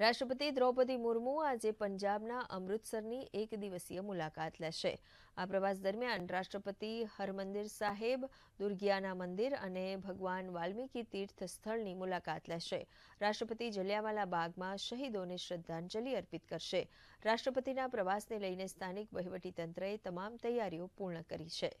રાષ્ટ્રપતિ દ્રૌપદી મુર્મુ આજે પંજાબના અમૃતસરની એક દિવસીય મુલાકાત લેશે આ પ્રવાસ દરમિયાન રાષ્ટ્રપતિ હરમંદિર સાહેબ દુર્ગિયાના મંદિર અને ભગવાન વાલ્મીકી તીર્થ સ્થળની મુલાકાત લેશે રાષ્ટ્રપતિ જલિયાવાલા બાગમાં શહીદોને શ્રદ્ધાંજલિ અર્પિત કરશે રાષ્ટ્રપતિના પ્રવાસને લઈને સ્થાનિક વહીવટીતંત્રએ તમામ તૈયારીઓ પૂર્ણ કરી છે